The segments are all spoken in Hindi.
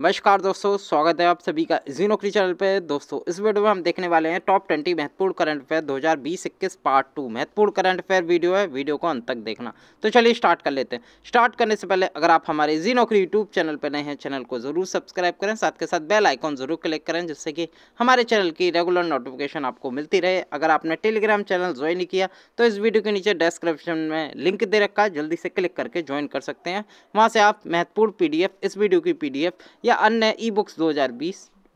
नमस्कार दोस्तों स्वागत है आप सभी का जीनो क्री चैनल पे दोस्तों इस वीडियो में हम देखने वाले हैं टॉप ट्वेंटी महत्वपूर्ण करंट अफेयर बीस इक्कीस पार्ट टू महत्वपूर्ण करंट अफेयर वीडियो है वीडियो को अंत तक देखना तो चलिए स्टार्ट कर लेते हैं स्टार्ट करने से पहले अगर आप हमारे जी नौकरी यूट्यूब चैनल पर नए हैं चैनल को जरूर सब्सक्राइब करें साथ के साथ बेल आइकॉन जरूर क्लिक करें जिससे कि हमारे चैनल की रेगुलर नोटिफिकेशन आपको मिलती रहे अगर आपने टेलीग्राम चैनल ज्वाइन नहीं किया तो इस वीडियो के नीचे डिस्क्रिप्शन में लिंक दे रखा है जल्दी से क्लिक करके ज्वाइन कर सकते हैं वहाँ से आप महत्वपूर्ण पी इस वीडियो की पी या अन्य ई बुक्स दो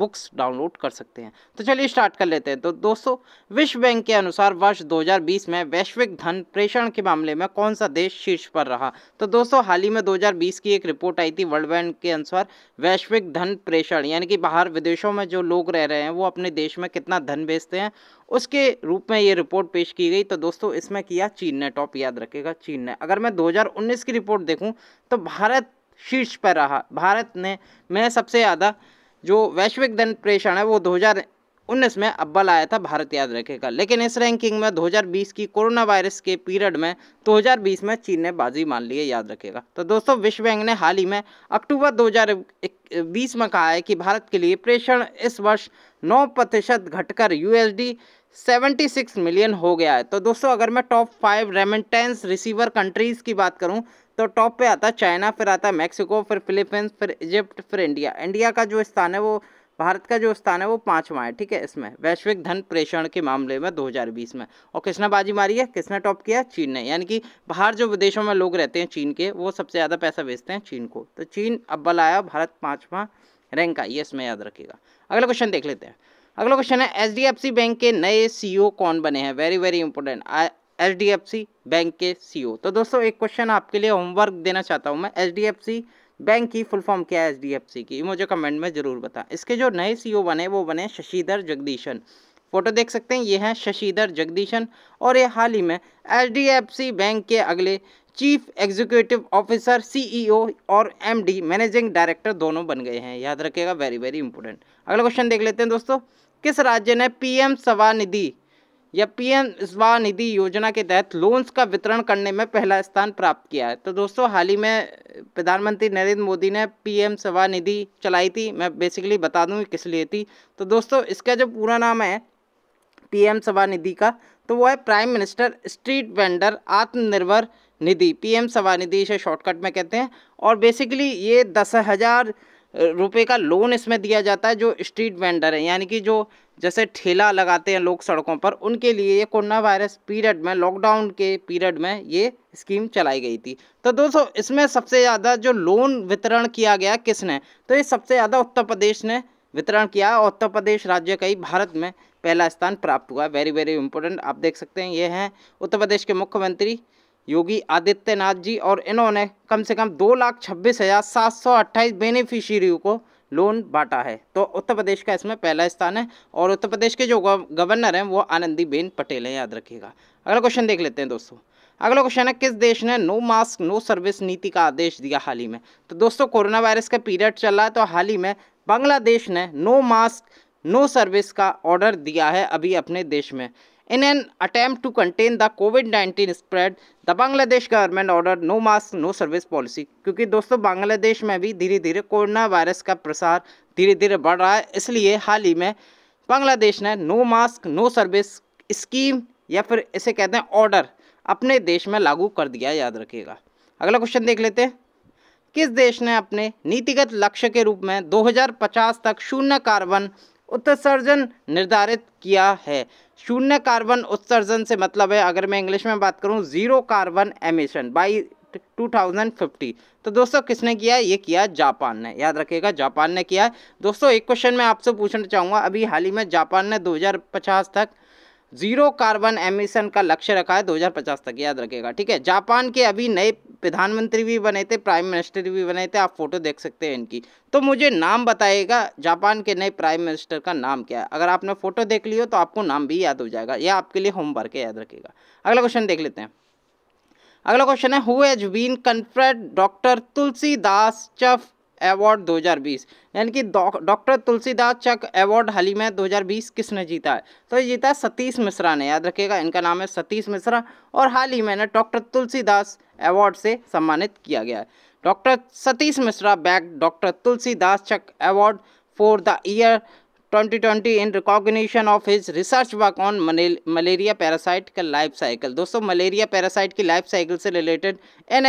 बुक्स डाउनलोड कर सकते हैं तो चलिए स्टार्ट कर लेते हैं तो दोस्तों विश्व बैंक के अनुसार वर्ष 2020 में वैश्विक धन प्रेषण के मामले में कौन सा देश शीर्ष पर रहा तो दोस्तों हाल ही में 2020 की एक रिपोर्ट आई थी वर्ल्ड बैंक के अनुसार वैश्विक धन प्रेषण यानी कि बाहर विदेशों में जो लोग रह रहे हैं वो अपने देश में कितना धन भेजते हैं उसके रूप में ये रिपोर्ट पेश की गई तो दोस्तों इसमें किया चीन ने टॉप याद रखेगा चीन ने अगर मैं 2019 की रिपोर्ट देखूं तो भारत शीर्ष पर रहा भारत ने में सबसे ज़्यादा जो वैश्विक धन प्रेषण है वो 2019 में अब्बल आया था भारत याद रखेगा लेकिन इस रैंकिंग में 2020 की कोरोना वायरस के पीरियड में 2020 में चीन ने बाजी मान ली है याद रखेगा तो दोस्तों विश्व बैंक ने हाल ही में अक्टूबर 2020 में कहा है कि भारत के लिए प्रेषण इस वर्ष 9 प्रतिशत घटकर यू 76 मिलियन हो गया है तो दोस्तों अगर मैं top five remittance receiver countries की बात करूँ तो टॉप पे आता है चाइना फिर आता है मैक्सिको फिर फिलीपींस फिर इजिप्ट फिर इंडिया इंडिया का जो स्थान है वो भारत का जो स्थान है वो पाँचवा है ठीक है इसमें वैश्विक धन प्रेषण के मामले में 2020 में और किसने बाजी मारी है किसने टॉप किया चीन ने यानी कि बाहर जो विदेशों में लोग रहते हैं चीन के वो सबसे ज़्यादा पैसा भेजते हैं चीन को तो चीन अब्बल आया भारत पाँचवा रैंक आई ये इसमें याद रखिएगा अगला क्वेश्चन देख लेते हैं अगला क्वेश्चन है एच बैंक के नए सी कौन बने हैं very very important H bank के सी e तो दोस्तों एक क्वेश्चन आपके लिए होमवर्क देना चाहता हूँ मैं एच बैंक की फुल फॉर्म क्या है एच की मुझे कमेंट में ज़रूर बताएं इसके जो नए सी e बने वो बने शशिधर जगदीशन फोटो देख सकते हैं ये हैं शशिधर जगदीशन और ये हाल ही में एच बैंक के अगले चीफ एग्जीक्यूटिव ऑफिसर सीईओ और एमडी मैनेजिंग डायरेक्टर दोनों बन गए हैं याद रखिएगा वेरी वेरी इंपॉर्टेंट अगला क्वेश्चन देख लेते हैं दोस्तों किस राज्य ने पीएम एम निधि या पीएम निधि योजना के तहत लोन्स का वितरण करने में पहला स्थान प्राप्त किया है तो दोस्तों हाल ही में प्रधानमंत्री नरेंद्र मोदी ने पीएम निधि चलाई थी मैं बेसिकली बता दूँ किस लिए थी तो दोस्तों इसका जो पूरा नाम है पीएम निधि का तो वो है प्राइम मिनिस्टर स्ट्रीट वेंडर आत्मनिर्भर निधि पीएम निधि इसे शॉर्टकट में कहते हैं और बेसिकली ये दस हज़ार रुपये का लोन इसमें दिया जाता है जो स्ट्रीट वेंडर है यानी कि जो जैसे ठेला लगाते हैं लोग सड़कों पर उनके लिए ये कोरोना वायरस पीरियड में लॉकडाउन के पीरियड में ये स्कीम चलाई गई थी तो दोस्तों इसमें सबसे ज़्यादा जो लोन वितरण किया गया किसने तो ये सबसे ज़्यादा उत्तर प्रदेश ने वितरण किया और उत्तर प्रदेश राज्य का ही भारत में पहला स्थान प्राप्त हुआ वेरी वेरी इंपॉर्टेंट आप देख सकते हैं ये हैं उत्तर प्रदेश के मुख्यमंत्री योगी आदित्यनाथ जी और इन्होंने कम से कम दो लाख छब्बीस हज़ार सात सौ अट्ठाईस बेनिफिशियरी को लोन बांटा है तो उत्तर प्रदेश का इसमें पहला स्थान है और उत्तर प्रदेश के जो गवर्नर हैं वो आनंदीबेन पटेल हैं याद रखिएगा अगला क्वेश्चन देख लेते हैं दोस्तों अगला क्वेश्चन है किस देश ने नो मास्क नो सर्विस नीति का आदेश दिया हाल ही में तो दोस्तों कोरोना वायरस का पीरियड चल रहा है तो हाल ही में बांग्लादेश ने नो मास्क नो सर्विस का ऑर्डर दिया है अभी अपने देश में In an attempt to contain the COVID-19 spread, the Bangladesh government order no mask no service policy क्योंकि दोस्तों बांग्लादेश में भी धीरे धीरे कोरोना वायरस का प्रसार धीरे धीरे बढ़ रहा है इसलिए हाल ही में बांग्लादेश ने no mask no service scheme या फिर इसे कहते हैं ऑर्डर अपने देश में लागू कर दिया याद रखिएगा अगला क्वेश्चन देख लेते हैं किस देश ने अपने नीतिगत लक्ष्य के रूप में 2050 तक शून्य कार्बन उत्सर्जन निर्धारित किया है शून्य कार्बन उत्सर्जन से मतलब है अगर मैं इंग्लिश में बात करूँ जीरो कार्बन एमिशन बाई 2050 तो दोस्तों किसने किया है ये किया जापान ने याद रखिएगा जापान ने किया है दोस्तों एक क्वेश्चन मैं आपसे पूछना चाहूँगा अभी हाल ही में जापान ने 2050 तक जीरो कार्बन एमिशन का लक्ष्य रखा है 2050 तक याद रखेगा ठीक है जापान के अभी नए प्रधानमंत्री भी बने थे प्राइम मिनिस्टर भी बने थे आप फोटो देख सकते हैं इनकी तो मुझे नाम बताएगा जापान के नए प्राइम मिनिस्टर का नाम क्या है अगर आपने फोटो देख ली हो तो आपको नाम भी याद हो जाएगा यह आपके लिए होमवर्क याद रखेगा अगला क्वेश्चन देख लेते हैं अगला क्वेश्चन है who has been conferred doctor Tulsidas Chugh award 2020 यानी कि डॉक्टर तुलसीदास चक अवार्ड हाल ही में 2020 किसने जीता है तो ये जीता सतीश मिश्रा ने याद रखिएगा इनका नाम है सतीश मिश्रा और हाल ही में ना डॉक्टर तुलसीदास अवार्ड से सम्मानित किया गया है doctor Satish Mishra bags doctor Tulsidas Chugh award for the year 2020 in recognition of his research work on malaria parasite का लाइफ साइकिल दोस्तों मलेरिया पैरासाइट की लाइफ साइकिल से related an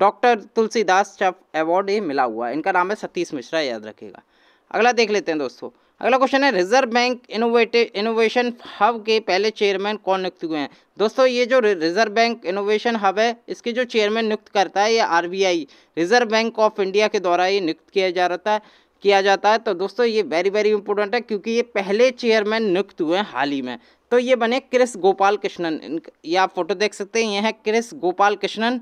doctor Tulsidas Chugh award ये मिला हुआ है इनका नाम है सतीश मिश्रा याद रखेगा अगला देख लेते हैं दोस्तों अगला क्वेश्चन है reserve bank innovative innovation hub के पहले चेयरमैन कौन नियुक्त हुए हैं दोस्तों ये जो रिजर्व बैंक इनोवेशन हब है इसके जो चेयरमैन नियुक्त करता है ये RBI reserve bank of India के द्वारा ये नियुक्त किया जा रहा है किया जाता है तो दोस्तों ये वेरी वेरी इंपॉर्टेंट है क्योंकि ये पहले चेयरमैन नियुक्त हुए हैं हाल ही में तो ये बने क्रिस गोपाल कृष्णन ये आप फोटो देख सकते हैं ये हैं क्रिस गोपाल कृष्णन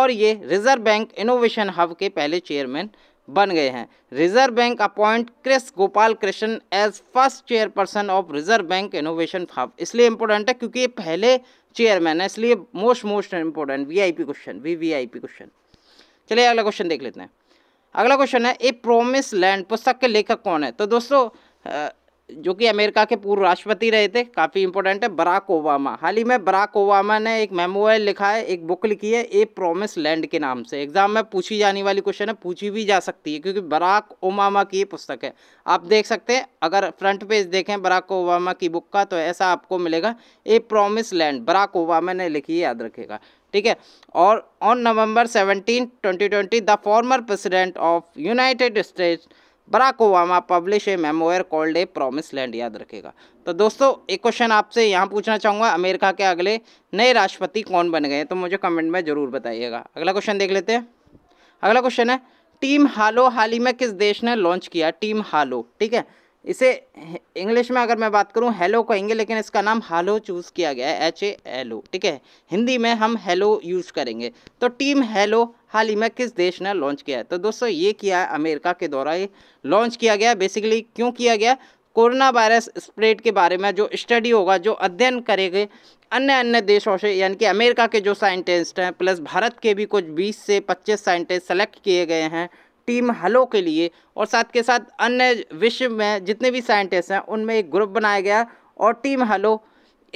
और ये रिजर्व बैंक इनोवेशन हब के पहले चेयरमैन बन गए हैं reserve bank appoint Kris Gopalakrishnan as first chairperson of reserve bank innovation hub इसलिए इंपॉर्टेंट है क्योंकि ये पहले चेयरमैन है इसलिए most most important V question V question चलिए अगला क्वेश्चन देख लेते हैं अगला क्वेश्चन है ए प्रोमिस लैंड पुस्तक के लेखक कौन है तो दोस्तों जो कि अमेरिका के पूर्व राष्ट्रपति रहे थे काफ़ी इंपॉर्टेंट है बराक ओबामा हाल ही में बराक ओबामा ने एक मेमोर लिखा है एक बुक लिखी है ए प्रोमिस लैंड के नाम से एग्जाम में पूछी जाने वाली क्वेश्चन है पूछी भी जा सकती है क्योंकि बराक ओबामा की पुस्तक है आप देख सकते हैं अगर फ्रंट पेज देखें बराक ओबामा की बुक का तो ऐसा आपको मिलेगा a promise land Barack Obama ने लिखी है याद रखेगा ठीक है और on November 17, 2020 the former president of United States Barack Obama publish a memoir called a promise land याद रखेगा तो दोस्तों एक क्वेश्चन आपसे यहाँ पूछना चाहूँगा अमेरिका के अगले नए राष्ट्रपति कौन बन गए तो मुझे कमेंट में ज़रूर बताइएगा अगला क्वेश्चन देख लेते हैं अगला क्वेश्चन है टीम हालो हाल ही में किस देश ने लॉन्च किया टीम हालो ठीक है इसे इंग्लिश में अगर मैं बात करूं हेलो कहेंगे लेकिन इसका नाम हालो चूज़ किया गया है एच ए एल ओ ठीक है हिंदी में हम हेलो यूज करेंगे तो टीम हेलो हाल ही में किस देश ने लॉन्च किया है तो दोस्तों ये किया है अमेरिका के द्वारा ये लॉन्च किया गया बेसिकली क्यों किया गया कोरोना वायरस स्प्रेड के बारे में जो स्टडी होगा जो अध्ययन करेंगे अन्य अन्य देशों से यानी कि अमेरिका के जो साइंटिस्ट हैं प्लस भारत के भी कुछ 20 से 25 साइंटिस्ट सेलेक्ट किए गए हैं टीम हलो के लिए और साथ के साथ अन्य विश्व में जितने भी साइंटिस्ट हैं उनमें एक ग्रुप बनाया गया और टीम हलो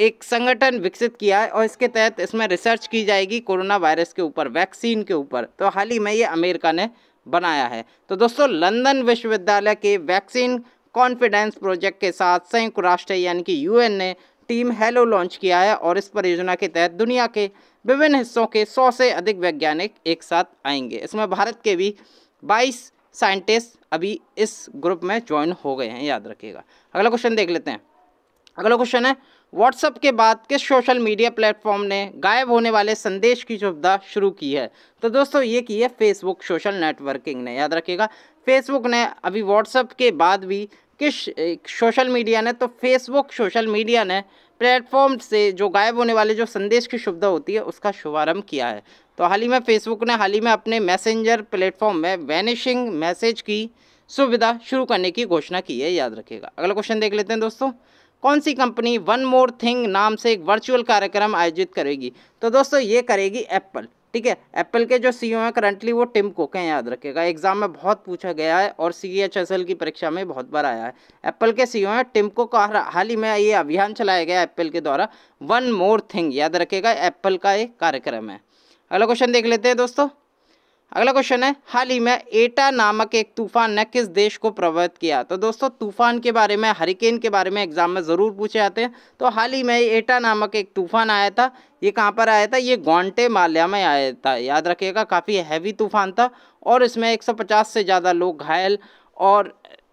एक संगठन विकसित किया है और इसके तहत इसमें रिसर्च की जाएगी कोरोना वायरस के ऊपर वैक्सीन के ऊपर तो हाल ही में ये अमेरिका ने बनाया है तो दोस्तों लंदन विश्वविद्यालय के वैक्सीन कॉन्फिडेंस प्रोजेक्ट के साथ संयुक्त राष्ट्र यानी कि यूएन ने टीम हेलो लॉन्च किया है और इस परियोजना के तहत दुनिया के विभिन्न हिस्सों के सौ से अधिक वैज्ञानिक एक साथ आएंगे इसमें भारत के भी बाईस साइंटिस्ट अभी इस ग्रुप में ज्वाइन हो गए हैं याद रखिएगा अगला क्वेश्चन देख लेते हैं अगला क्वेश्चन है व्हाट्सअप के बाद किस सोशल मीडिया प्लेटफॉर्म ने गायब होने वाले संदेश की सुविधा शुरू की है तो दोस्तों ये की है फेसबुक सोशल नेटवर्किंग ने याद रखिएगा फेसबुक ने अभी व्हाट्सअप के बाद भी किस सोशल मीडिया ने तो फेसबुक सोशल मीडिया ने प्लेटफॉर्म से जो गायब होने वाले जो संदेश की सुविधा होती है उसका शुभारंभ किया है तो हाल ही में फेसबुक ने हाल ही में अपने मैसेंजर प्लेटफॉर्म में वैनिशिंग मैसेज की सुविधा शुरू करने की घोषणा की है याद रखिएगा अगला क्वेश्चन देख लेते हैं दोस्तों कौन सी कंपनी वन मोर थिंग नाम से एक वर्चुअल कार्यक्रम आयोजित करेगी तो दोस्तों ये करेगी एप्पल ठीक है एप्पल के जो सीईओ e हैं करंटली वो टिम कोक हैं याद रखेगा एग्जाम में बहुत पूछा गया है और सी एच एस एल की परीक्षा में बहुत बार आया है एप्पल के सीईओ e हैं टिम कोक हाल ही में ये अभियान चलाया गया एप्पल के द्वारा वन मोर थिंग याद रखेगा एप्पल का एक कार्यक्रम है अगला क्वेश्चन देख लेते हैं दोस्तों अगला क्वेश्चन है हाल ही में एटा नामक एक तूफान ने किस देश को प्रभावित किया तो दोस्तों तूफान के बारे में हरिकेन के बारे में एग्जाम में ज़रूर पूछे जाते हैं तो हाल ही में एटा नामक एक तूफान आया था ये कहाँ पर आया था ये गोंटे माल्या में आया था याद रखिएगा काफ़ी हैवी तूफान था और इसमें एक से ज़्यादा लोग घायल और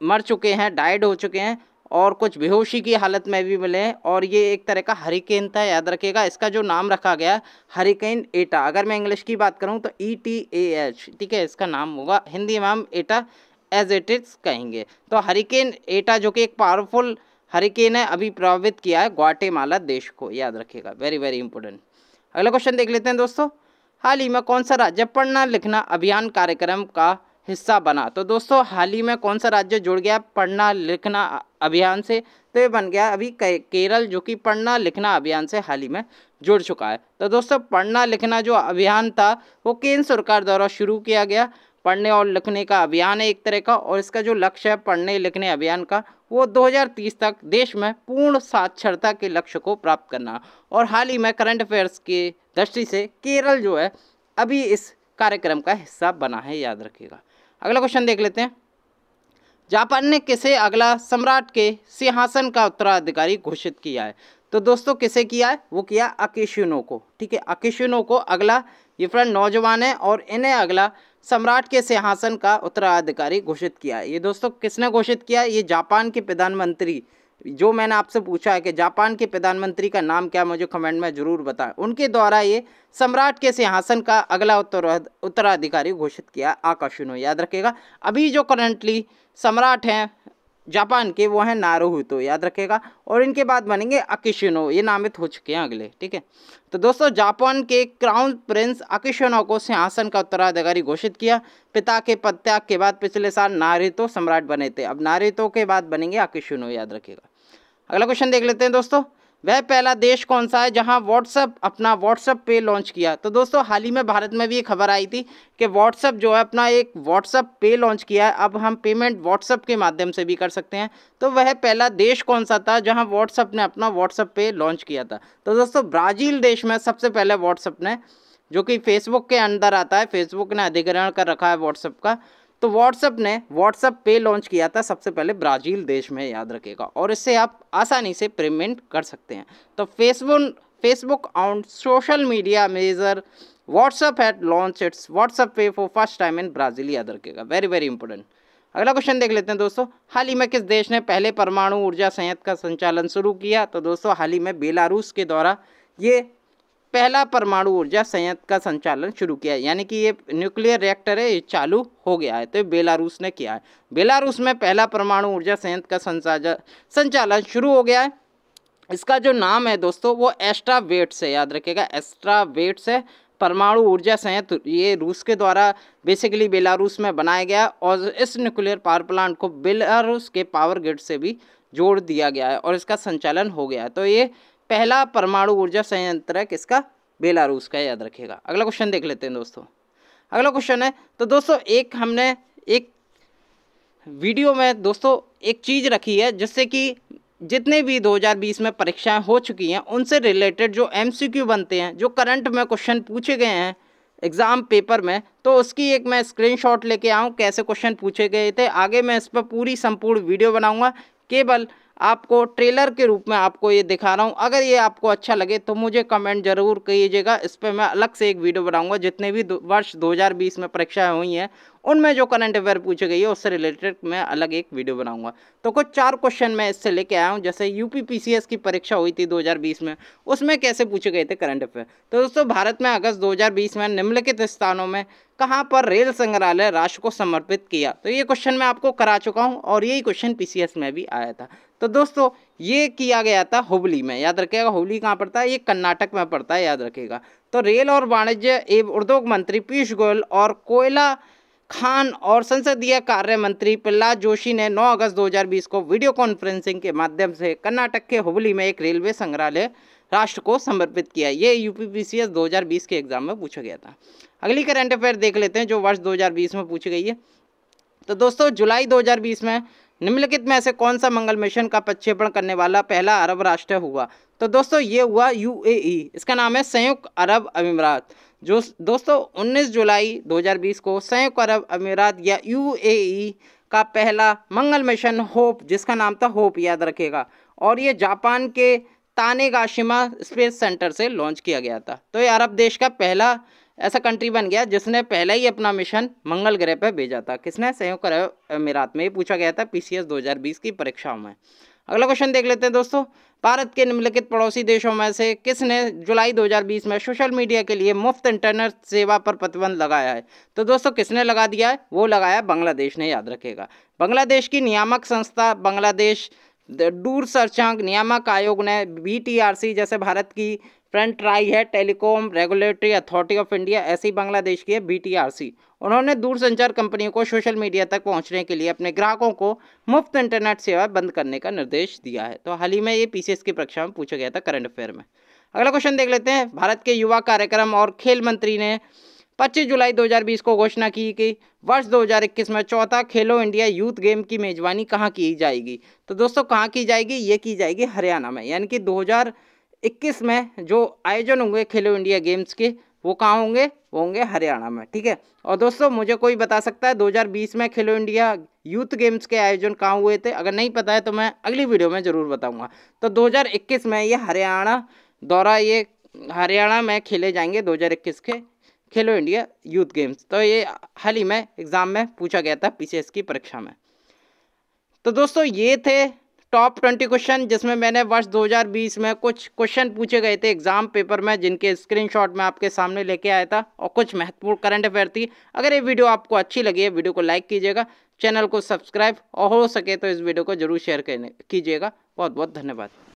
मर चुके हैं डाइड हो चुके हैं और कुछ बेहोशी की हालत में भी मिले और ये एक तरह का हरिकेन था याद रखिएगा इसका जो नाम रखा गया हरिकेन एटा अगर मैं इंग्लिश की बात करूँ तो ई टी ए एच ठीक है इसका नाम होगा हिंदी में हम एटा एज इट इज कहेंगे तो हरिकेन एटा जो कि एक पावरफुल हरिकेन है अभी प्रभावित किया है ग्वाटेमाला देश को याद रखिएगा वेरी वेरी इंपॉर्टेंट अगला क्वेश्चन देख लेते हैं दोस्तों हाल ही में कौन सा राज्य पढ़ना लिखना अभियान कार्यक्रम का हिस्सा बना तो दोस्तों हाल ही में कौन सा राज्य जुड़ गया पढ़ना लिखना अभियान से तो ये बन गया अभी केरल जो कि पढ़ना लिखना अभियान से हाल ही में जुड़ चुका है तो दोस्तों पढ़ना लिखना जो अभियान था वो केंद्र सरकार द्वारा शुरू किया गया पढ़ने और लिखने का अभियान है एक तरह का और इसका जो लक्ष्य है पढ़ने लिखने अभियान का वो 2030 तक देश में पूर्ण साक्षरता के लक्ष्य को प्राप्त करना और हाल ही में करंट अफेयर्स की दृष्टि से केरल जो है अभी इस कार्यक्रम का हिस्सा बना है याद रखिएगा अगला क्वेश्चन देख लेते हैं जापान ने किसे अगला सम्राट के सिंहासन का उत्तराधिकारी घोषित किया है तो दोस्तों किसे किया है वो किया अकेशुनो को ठीक है अकेशुनो को अगला ये फ्रेंड नौजवान है और इन्हें अगला सम्राट के सिंहासन का उत्तराधिकारी घोषित किया है ये दोस्तों किसने घोषित किया ये जापान के प्रधानमंत्री जो मैंने आपसे पूछा है कि जापान के प्रधानमंत्री का नाम क्या मुझे कमेंट में ज़रूर बताएं उनके द्वारा ये सम्राट के सिंहासन का अगला उत्तर उत्तराधिकारी घोषित किया आकाशुनो याद रखेगा अभी जो करंटली सम्राट हैं जापान के वो हैं नारोहितो तो याद रखेगा और इनके बाद बनेंगे अकिशिनो ये नामित हो चुके हैं अगले ठीक है तो दोस्तों जापान के क्राउन प्रिंस अकिशिनो को सिंहासन का उत्तराधिकारी घोषित किया पिता के पत्याग के बाद पिछले साल नारितो सम्राट बने थे अब नारितो के बाद बनेंगे अकिशिनो याद रखेगा अगला क्वेश्चन देख लेते हैं दोस्तों वह पहला देश कौन सा है जहां व्हाट्सअप अपना व्हाट्सअप पे लॉन्च किया तो दोस्तों हाल ही में भारत में भी ये खबर आई थी कि व्हाट्सअप जो है अपना एक व्हाट्सअप पे लॉन्च किया है अब हम पेमेंट व्हाट्सअप के माध्यम से भी कर सकते हैं तो वह पहला देश कौन सा था जहां व्हाट्सअप ने अपना व्हाट्सअप पे लॉन्च किया था तो दोस्तों ब्राज़ील देश में सबसे पहले व्हाट्सअप ने जो कि फेसबुक के अंदर आता है फेसबुक ने अधिग्रहण कर रखा है व्हाट्सअप का तो व्हाट्सएप ने व्हाट्सएप पे लॉन्च किया था सबसे पहले ब्राज़ील देश में याद रखेगा और इससे आप आसानी से पेमेंट कर सकते हैं तो Facebook Facebook on social media major WhatsApp had launch its WhatsApp pay for first time in Brazil याद रखेगा वेरी वेरी इंपॉर्टेंट अगला क्वेश्चन देख लेते हैं दोस्तों हाल ही में किस देश ने पहले परमाणु ऊर्जा संयंत्र का संचालन शुरू किया तो दोस्तों हाल ही में बेलारूस के द्वारा ये पहला परमाणु ऊर्जा संयंत्र का संचालन शुरू किया है यानी कि ये न्यूक्लियर रिएक्टर है ये चालू हो गया है तो बेलारूस ने किया है बेलारूस में पहला परमाणु ऊर्जा संयंत्र का संचालन शुरू हो गया है इसका जो नाम है दोस्तों वो एस्ट्रा वेट्स है याद रखेगा एस्ट्रा वेट्स है परमाणु ऊर्जा संयंत्र ये रूस के द्वारा बेसिकली बेलारूस में बनाया गया और इस न्यूक्लियर पावर प्लांट को बेलारूस के पावर ग्रिड से भी जोड़ दिया गया है और इसका संचालन हो गया है तो ये पहला परमाणु ऊर्जा संयंत्र किसका बेलारूस का याद रखेगा अगला क्वेश्चन देख लेते हैं दोस्तों अगला क्वेश्चन है तो दोस्तों एक हमने एक वीडियो में दोस्तों एक चीज़ रखी है जिससे कि जितने भी 2020 में परीक्षाएं हो चुकी हैं उनसे रिलेटेड जो एमसीक्यू बनते हैं जो करंट में क्वेश्चन पूछे गए हैं एग्ज़ाम पेपर में तो उसकी एक मैं स्क्रीनशॉट लेके आऊँ कैसे क्वेश्चन पूछे गए थे आगे मैं इस पर पूरी संपूर्ण वीडियो बनाऊँगा केवल आपको ट्रेलर के रूप में आपको ये दिखा रहा हूँ अगर ये आपको अच्छा लगे तो मुझे कमेंट ज़रूर कीजिएगा इस पर मैं अलग से एक वीडियो बनाऊँगा जितने भी वर्ष 2020 में परीक्षाएं हुई हैं उनमें जो करंट अफेयर पूछी गई है उससे रिलेटेड मैं अलग एक वीडियो बनाऊंगा तो कुछ चार क्वेश्चन मैं इससे लेके आया हूँ जैसे यूपी पी की परीक्षा हुई थी 2020 में उसमें कैसे पूछे गए थे करंट अफेयर तो दोस्तों भारत में अगस्त 2020 में निम्नलिखित स्थानों में कहाँ पर रेल संग्रहालय राष्ट्र को समर्पित किया तो ये क्वेश्चन मैं आपको करा चुका हूँ और यही क्वेश्चन पी में भी आया था तो दोस्तों ये किया गया था हुबली में याद रखिएगा हुबली कहाँ पड़ता है ये कर्नाटक में पड़ता है याद रखिएगा तो रेल और वाणिज्य एवं उद्योग मंत्री पीयूष गोयल और कोयला खान और संसदीय कार्य मंत्री प्रहलाद जोशी ने 9 अगस्त 2020 को वीडियो कॉन्फ्रेंसिंग के माध्यम से कर्नाटक के हुबली में एक रेलवे संग्रहालय राष्ट्र को समर्पित किया ये यू पी के एग्जाम में पूछा गया था अगली करंट अफेयर देख लेते हैं जो वर्ष 2020 में पूछी गई है तो दोस्तों जुलाई 2020 में निम्नलिखित में से कौन सा मंगल मिशन का प्रक्षेपण करने वाला पहला अरब राष्ट्र हुआ तो दोस्तों ये हुआ यू इसका नाम है संयुक्त अरब अमीरात जो दोस्तों 19 जुलाई 2020 को संयुक्त अरब अमीरात या यू का पहला मंगल मिशन होप जिसका नाम था होप याद रखेगा और ये जापान के तानेगाशिमा स्पेस सेंटर से लॉन्च किया गया था तो ये अरब देश का पहला ऐसा कंट्री बन गया जिसने पहले ही अपना मिशन मंगल ग्रह पर भेजा था किसने संयुक्त अरब अमीरात में ये पूछा गया था पीसीएस 2020 की परीक्षाओं में अगला क्वेश्चन देख लेते हैं दोस्तों भारत के निम्नलिखित पड़ोसी देशों में से किसने जुलाई 2020 में सोशल मीडिया के लिए मुफ्त इंटरनेट सेवा पर प्रतिबंध लगाया है तो दोस्तों किसने लगा दिया है वो लगाया बांग्लादेश ने याद रखेगा बांग्लादेश की नियामक संस्था बांग्लादेश दूर सर्चांक नियामक आयोग ने बी जैसे भारत की फ्रंट ट्राई है telecom regulatory authority of India ऐसी बांग्लादेश की है बीटीआरसी उन्होंने दूरसंचार कंपनियों को सोशल मीडिया तक पहुंचने के लिए अपने ग्राहकों को मुफ्त इंटरनेट सेवा बंद करने का निर्देश दिया है तो हाल ही में ये पीसीएस की परीक्षा में पूछा गया था करंट अफेयर में अगला क्वेश्चन देख लेते हैं भारत के युवा कार्यक्रम और खेल मंत्री ने पच्चीस जुलाई बीस को घोषणा की कि वर्ष इक्कीस में चौथा खेलो इंडिया यूथ गेम की मेज़बानी कहाँ की जाएगी तो दोस्तों कहाँ की जाएगी ये की जाएगी हरियाणा में यानी कि हज़ार 2021 में जो आयोजन होंगे खेलो इंडिया गेम्स के वो कहाँ होंगे वो होंगे हरियाणा में ठीक है और दोस्तों मुझे कोई बता सकता है 2020 में खेलो इंडिया यूथ गेम्स के आयोजन कहाँ हुए थे अगर नहीं पता है तो मैं अगली वीडियो में ज़रूर बताऊँगा तो दो में ये हरियाणा दौरा ये हरियाणा में खेले जाएंगे दो के खेलो इंडिया यूथ गेम्स तो ये हाल ही में एग्ज़ाम में पूछा गया था पी की परीक्षा में तो दोस्तों ये थे टॉप ट्वेंटी क्वेश्चन जिसमें मैंने वर्ष 2020 में कुछ क्वेश्चन पूछे गए थे एग्जाम पेपर में जिनके स्क्रीनशॉट मैं आपके सामने लेके आया था और कुछ महत्वपूर्ण करंट अफेयर थी अगर ये वीडियो आपको अच्छी लगी है वीडियो को लाइक कीजिएगा चैनल को सब्सक्राइब और हो सके तो इस वीडियो को जरूर शेयर कीजिएगा बहुत बहुत धन्यवाद